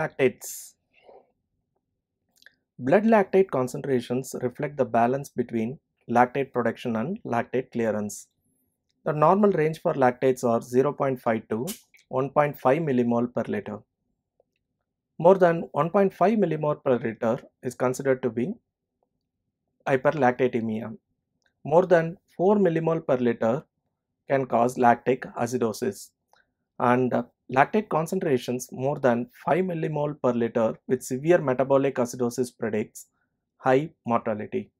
lactates. Blood lactate concentrations reflect the balance between lactate production and lactate clearance. The normal range for lactates are 0.5 to 1.5 millimole per liter. More than 1.5 millimole per liter is considered to be hyperlactatemia. More than 4 millimole per liter can cause lactic acidosis and uh, lactate concentrations more than 5 millimole per liter with severe metabolic acidosis predicts high mortality.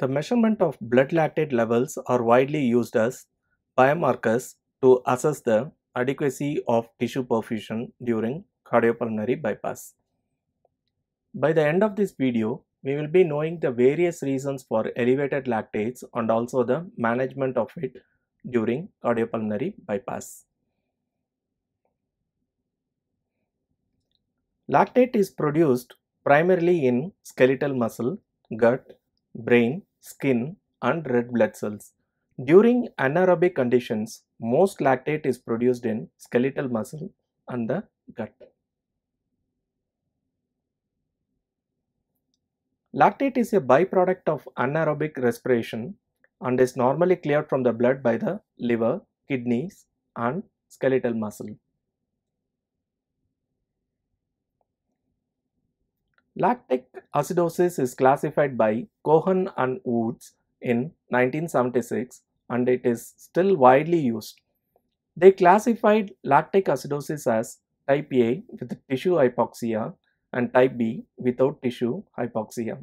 The measurement of blood lactate levels are widely used as biomarkers to assess the adequacy of tissue perfusion during cardiopulmonary bypass. By the end of this video, we will be knowing the various reasons for elevated lactates and also the management of it during cardiopulmonary bypass. Lactate is produced primarily in skeletal muscle, gut, brain, skin and red blood cells. During anaerobic conditions, most lactate is produced in skeletal muscle and the gut. Lactate is a byproduct of anaerobic respiration and is normally cleared from the blood by the liver, kidneys and skeletal muscle. Lactic acidosis is classified by Cohen and Woods in 1976 and it is still widely used. They classified lactic acidosis as type A with tissue hypoxia and type B without tissue hypoxia.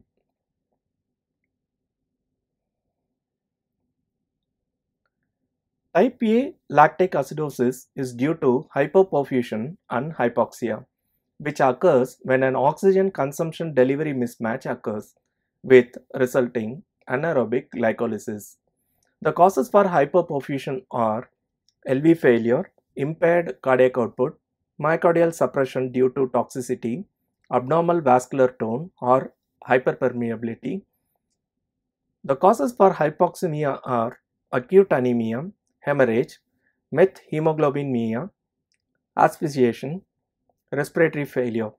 Type A lactic acidosis is due to hypoperfusion and hypoxia which occurs when an oxygen consumption delivery mismatch occurs with resulting anaerobic glycolysis. The causes for hyperperfusion are LV failure, impaired cardiac output, myocardial suppression due to toxicity, abnormal vascular tone or hyperpermeability. The causes for hypoxemia are acute anemia, hemorrhage, methemoglobinemia, asphyxiation, respiratory failure.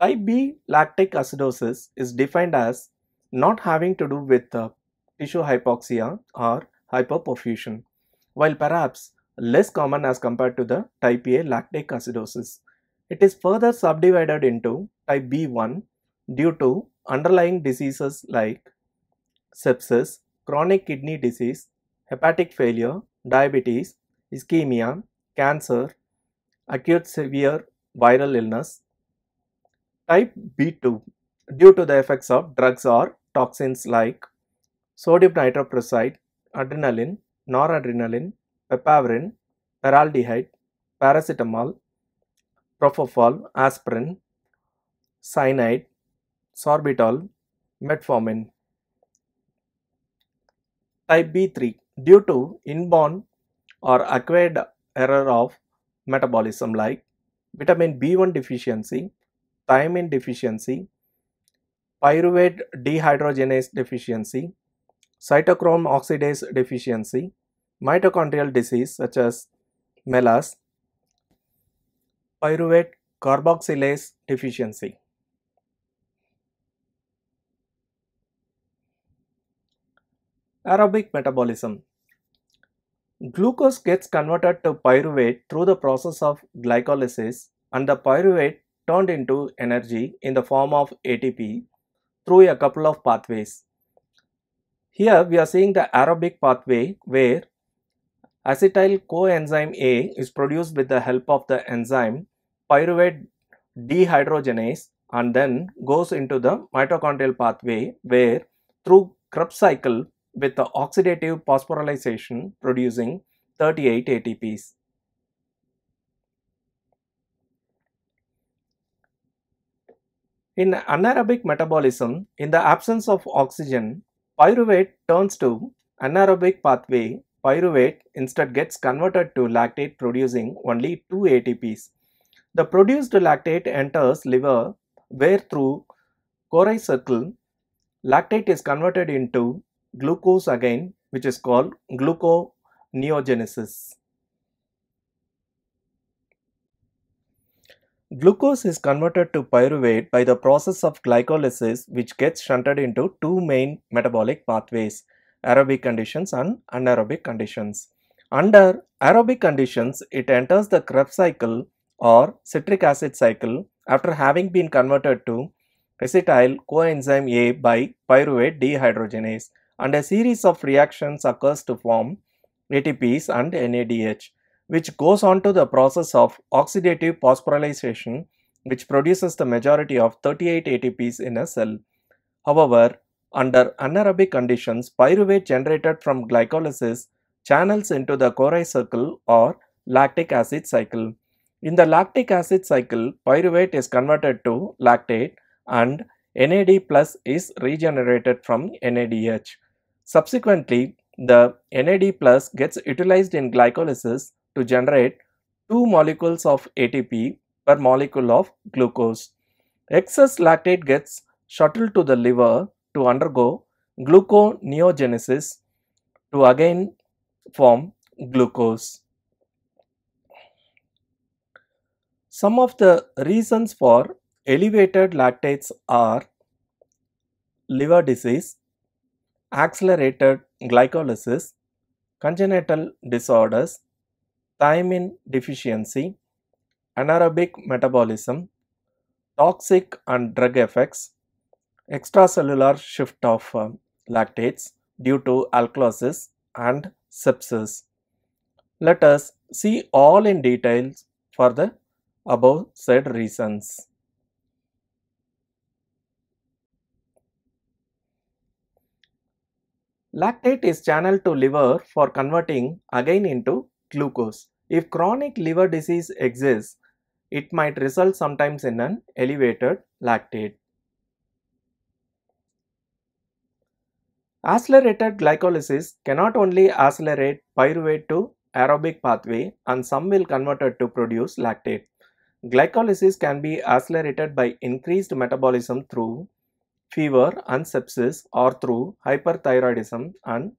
Type B lactic acidosis is defined as not having to do with uh, tissue hypoxia or hyperperfusion, while perhaps less common as compared to the type A lactic acidosis. It is further subdivided into type B1 due to underlying diseases like sepsis, chronic kidney disease, hepatic failure, diabetes, ischemia, cancer, acute severe viral illness. Type B2 due to the effects of drugs or toxins like sodium nitroprusside, adrenaline, noradrenaline, papaverin, peraldehyde, paracetamol, propofol, aspirin, cyanide, sorbitol, metformin type B3 due to inborn or acquired error of metabolism like vitamin B1 deficiency, thiamine deficiency, pyruvate dehydrogenase deficiency, cytochrome oxidase deficiency, mitochondrial disease such as MELAS, pyruvate carboxylase deficiency. Aerobic metabolism. Glucose gets converted to pyruvate through the process of glycolysis and the pyruvate turned into energy in the form of ATP through a couple of pathways. Here we are seeing the aerobic pathway where acetyl coenzyme A is produced with the help of the enzyme pyruvate dehydrogenase and then goes into the mitochondrial pathway where through Krebs cycle with the oxidative phosphorylation producing 38 ATPs. In anaerobic metabolism, in the absence of oxygen, pyruvate turns to anaerobic pathway. Pyruvate instead gets converted to lactate producing only 2 ATPs. The produced lactate enters liver where through Cori circle, lactate is converted into glucose again which is called gluconeogenesis. Glucose is converted to pyruvate by the process of glycolysis which gets shunted into two main metabolic pathways aerobic conditions and anaerobic conditions. Under aerobic conditions it enters the Krebs cycle or citric acid cycle after having been converted to acetyl coenzyme A by pyruvate dehydrogenase and a series of reactions occurs to form ATPs and NADH which goes on to the process of oxidative phosphorylation which produces the majority of 38 ATPs in a cell. However, under anaerobic conditions, pyruvate generated from glycolysis channels into the Cori cycle or lactic acid cycle. In the lactic acid cycle, pyruvate is converted to lactate and NAD plus is regenerated from NADH. Subsequently, the NAD plus gets utilized in glycolysis to generate 2 molecules of ATP per molecule of glucose. Excess lactate gets shuttled to the liver to undergo gluconeogenesis to again form glucose. Some of the reasons for elevated lactates are liver disease, accelerated glycolysis, congenital disorders, thiamine deficiency, anaerobic metabolism, toxic and drug effects, extracellular shift of uh, lactates due to alkalosis and sepsis. Let us see all in details for the above said reasons. Lactate is channeled to liver for converting again into glucose. If chronic liver disease exists, it might result sometimes in an elevated lactate. Accelerated glycolysis cannot only accelerate pyruvate to aerobic pathway and some will convert it to produce lactate. Glycolysis can be accelerated by increased metabolism through fever and sepsis or through hyperthyroidism and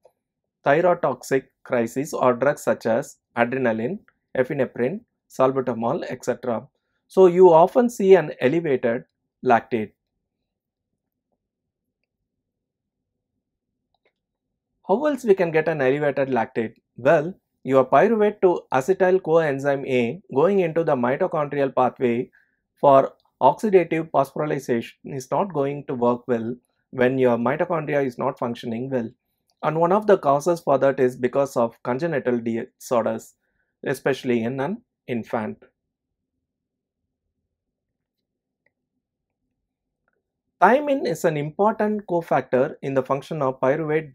thyrotoxic crisis, or drugs such as adrenaline, epinephrine, salbutamol, etc. So you often see an elevated lactate. How else we can get an elevated lactate? Well, your pyruvate to acetyl coenzyme A going into the mitochondrial pathway for oxidative phosphorylation is not going to work well when your mitochondria is not functioning well. And one of the causes for that is because of congenital disorders, especially in an infant. Thiamine is an important cofactor in the function of pyruvate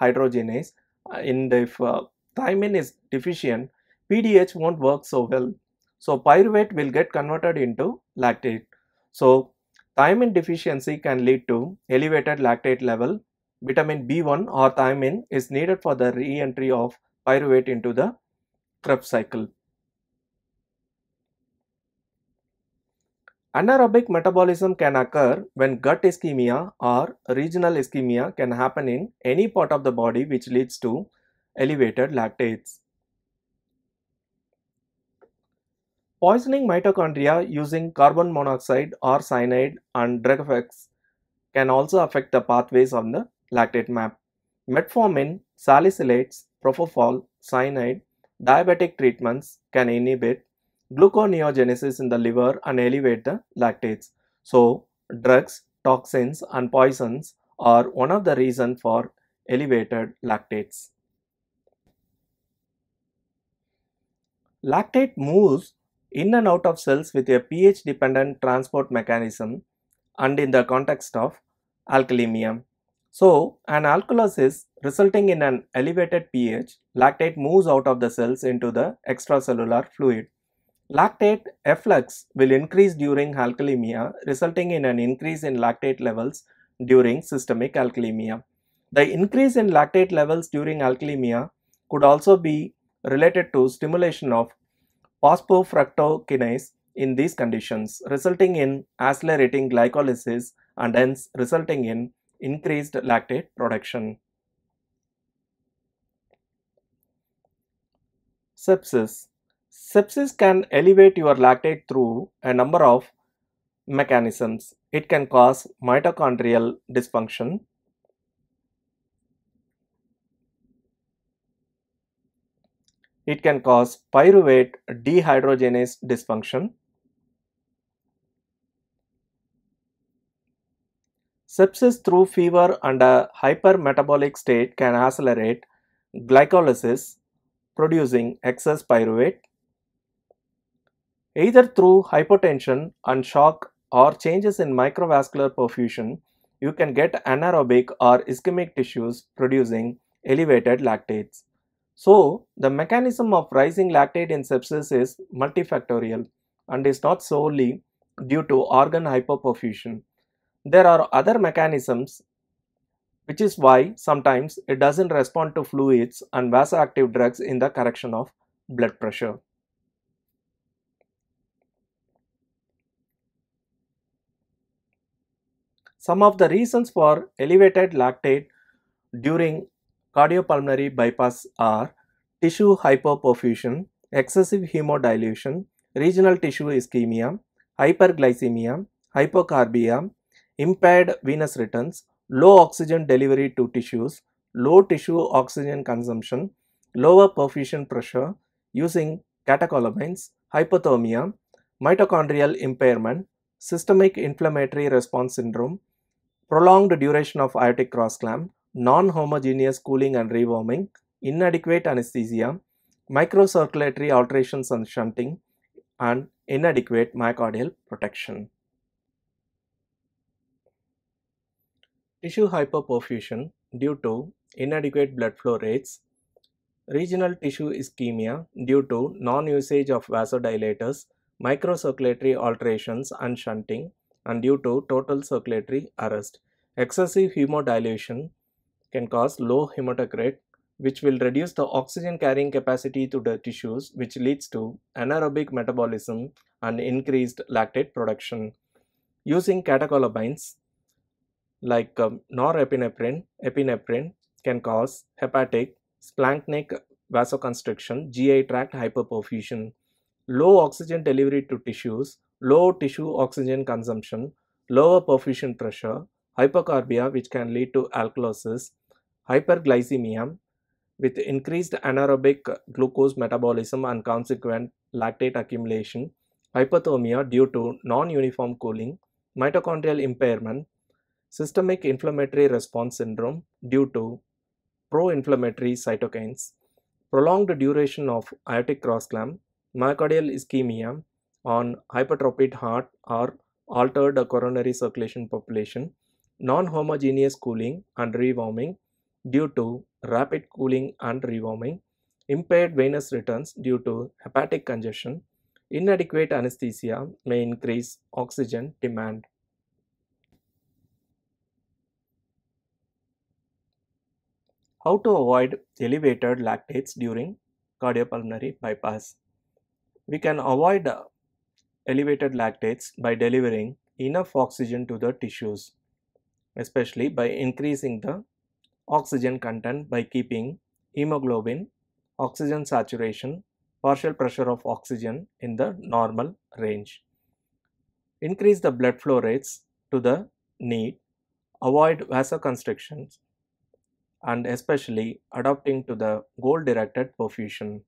dehydrogenase and if uh, thiamine is deficient, PDH won't work so well. So pyruvate will get converted into lactate. So thiamine deficiency can lead to elevated lactate level. Vitamin B1 or thiamine is needed for the re-entry of pyruvate into the Krebs cycle. Anaerobic metabolism can occur when gut ischemia or regional ischemia can happen in any part of the body which leads to elevated lactates. Poisoning mitochondria using carbon monoxide or cyanide and drug effects can also affect the pathways on the lactate map. Metformin, salicylates, propofol, cyanide, diabetic treatments can inhibit gluconeogenesis in the liver and elevate the lactates. So, drugs, toxins and poisons are one of the reason for elevated lactates. Lactate moves in and out of cells with a pH dependent transport mechanism and in the context of alkalemia. So, an alkalosis resulting in an elevated pH, lactate moves out of the cells into the extracellular fluid. Lactate efflux will increase during alkalemia resulting in an increase in lactate levels during systemic alkalemia. The increase in lactate levels during alkalemia could also be related to stimulation of phosphofructokinase in these conditions, resulting in accelerating glycolysis and hence resulting in increased lactate production. Sepsis Sepsis can elevate your lactate through a number of mechanisms. It can cause mitochondrial dysfunction, It can cause pyruvate dehydrogenase dysfunction. Sepsis through fever and a hypermetabolic state can accelerate glycolysis producing excess pyruvate either through hypotension and shock or changes in microvascular perfusion you can get anaerobic or ischemic tissues producing elevated lactates so, the mechanism of rising lactate in sepsis is multifactorial and is not solely due to organ hyperperfusion. There are other mechanisms which is why sometimes it doesn't respond to fluids and vasoactive drugs in the correction of blood pressure. Some of the reasons for elevated lactate during cardiopulmonary bypass are tissue hypoperfusion, excessive hemodilution, regional tissue ischemia, hyperglycemia, hypercarbia, impaired venous returns, low oxygen delivery to tissues, low tissue oxygen consumption, lower perfusion pressure using catecholamines, hypothermia, mitochondrial impairment, systemic inflammatory response syndrome, prolonged duration of aortic cross clamp, non-homogeneous cooling and rewarming, inadequate anesthesia, microcirculatory alterations and shunting, and inadequate myocardial protection. Tissue hyperperfusion due to inadequate blood flow rates, regional tissue ischemia due to non-usage of vasodilators, microcirculatory alterations and shunting, and due to total circulatory arrest, excessive hemodilution can cause low hematocrit, which will reduce the oxygen carrying capacity to the tissues, which leads to anaerobic metabolism and increased lactate production. Using catecholamines like um, norepinephrine, epinephrine can cause hepatic, splanchnic vasoconstriction, GI tract hyperperfusion, low oxygen delivery to tissues, low tissue oxygen consumption, lower perfusion pressure, hypercarbia which can lead to alkalosis, hyperglycemia with increased anaerobic glucose metabolism and consequent lactate accumulation, hypothermia due to non-uniform cooling, mitochondrial impairment, systemic inflammatory response syndrome due to pro-inflammatory cytokines, prolonged duration of aortic crossclamp, myocardial ischemia on hypertrophied heart or altered coronary circulation population, non-homogeneous cooling and rewarming, due to rapid cooling and rewarming, impaired venous returns due to hepatic congestion, inadequate anesthesia may increase oxygen demand. How to avoid elevated lactates during cardiopulmonary bypass? We can avoid elevated lactates by delivering enough oxygen to the tissues, especially by increasing the oxygen content by keeping hemoglobin, oxygen saturation, partial pressure of oxygen in the normal range. Increase the blood flow rates to the need, avoid vasoconstrictions and especially adapting to the goal-directed perfusion.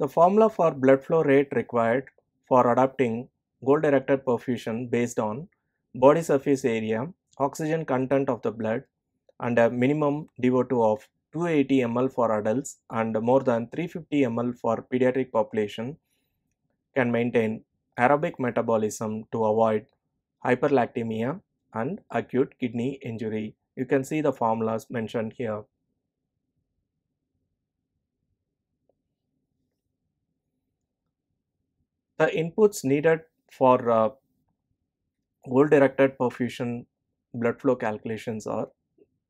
The formula for blood flow rate required for adapting goal directed perfusion based on body surface area, oxygen content of the blood, and a minimum DO2 of 280 ml for adults and more than 350 ml for pediatric population can maintain aerobic metabolism to avoid hyperlactemia and acute kidney injury. You can see the formulas mentioned here. The inputs needed for uh, goal-directed perfusion blood flow calculations are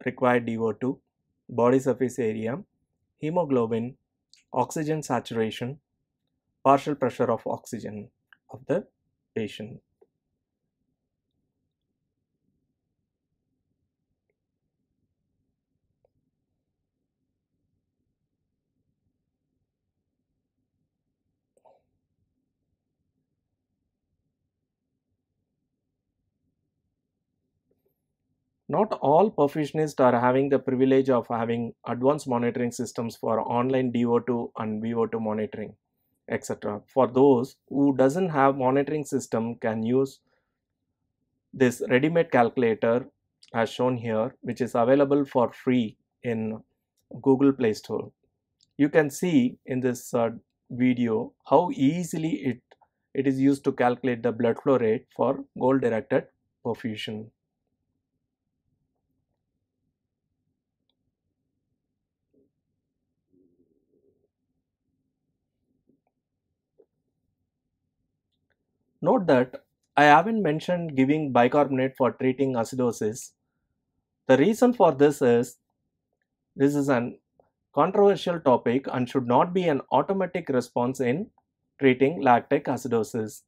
required DO2, body surface area, hemoglobin, oxygen saturation, partial pressure of oxygen of the patient. not all perfusionists are having the privilege of having advanced monitoring systems for online DO2 and VO2 monitoring, etc. For those who doesn't have monitoring system can use this ready-made calculator as shown here, which is available for free in Google Play Store. You can see in this uh, video how easily it, it is used to calculate the blood flow rate for goal-directed perfusion. Note that I haven't mentioned giving bicarbonate for treating acidosis. The reason for this is this is an controversial topic and should not be an automatic response in treating lactic acidosis.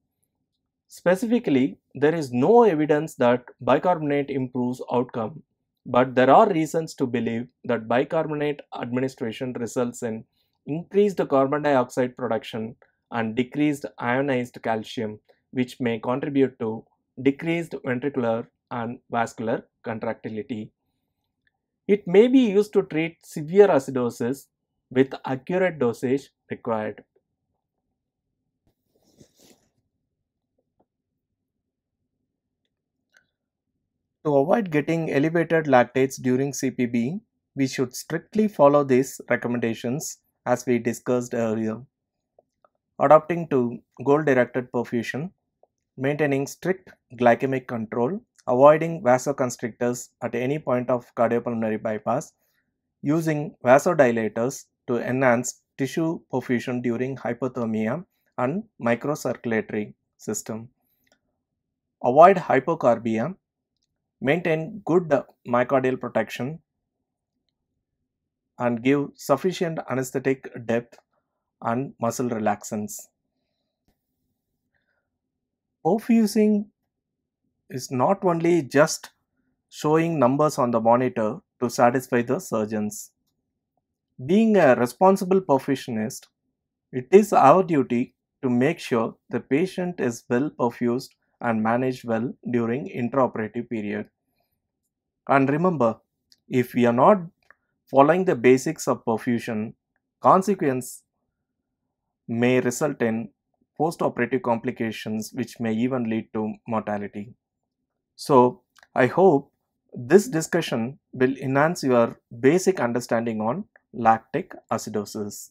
Specifically, there is no evidence that bicarbonate improves outcome, but there are reasons to believe that bicarbonate administration results in increased carbon dioxide production and decreased ionized calcium which may contribute to decreased ventricular and vascular contractility. It may be used to treat severe acidosis with accurate dosage required. To avoid getting elevated lactates during CPB, we should strictly follow these recommendations as we discussed earlier. Adopting to goal directed perfusion maintaining strict glycemic control, avoiding vasoconstrictors at any point of cardiopulmonary bypass, using vasodilators to enhance tissue perfusion during hypothermia and microcirculatory system. Avoid hypocarbia, maintain good myocardial protection and give sufficient anesthetic depth and muscle relaxants. Perfusing is not only just showing numbers on the monitor to satisfy the surgeons. Being a responsible perfusionist, it is our duty to make sure the patient is well perfused and managed well during intraoperative period. And remember, if we are not following the basics of perfusion, consequence may result in postoperative complications which may even lead to mortality. So I hope this discussion will enhance your basic understanding on lactic acidosis.